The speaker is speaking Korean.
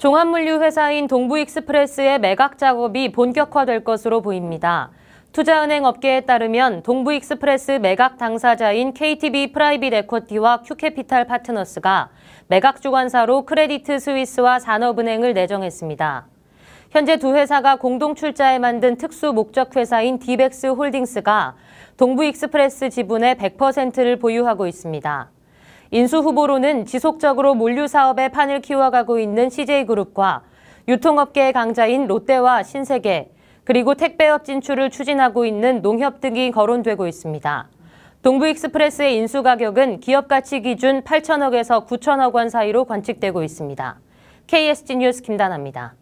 종합물류회사인 동부익스프레스의 매각 작업이 본격화될 것으로 보입니다. 투자은행 업계에 따르면 동부익스프레스 매각 당사자인 KTB 프라이빗 에쿼티와 큐캐피탈 파트너스가 매각 주관사로 크레디트 스위스와 산업은행을 내정했습니다. 현재 두 회사가 공동 출자해 만든 특수 목적 회사인 디백스 홀딩스가 동부익스프레스 지분의 100%를 보유하고 있습니다. 인수 후보로는 지속적으로 물류 사업의 판을 키워가고 있는 CJ그룹과 유통업계의 강자인 롯데와 신세계, 그리고 택배업 진출을 추진하고 있는 농협 등이 거론되고 있습니다. 동부익스프레스의 인수 가격은 기업 가치 기준 8천억에서 9천억 원 사이로 관측되고 있습니다. KSG 뉴스 김다나입니다.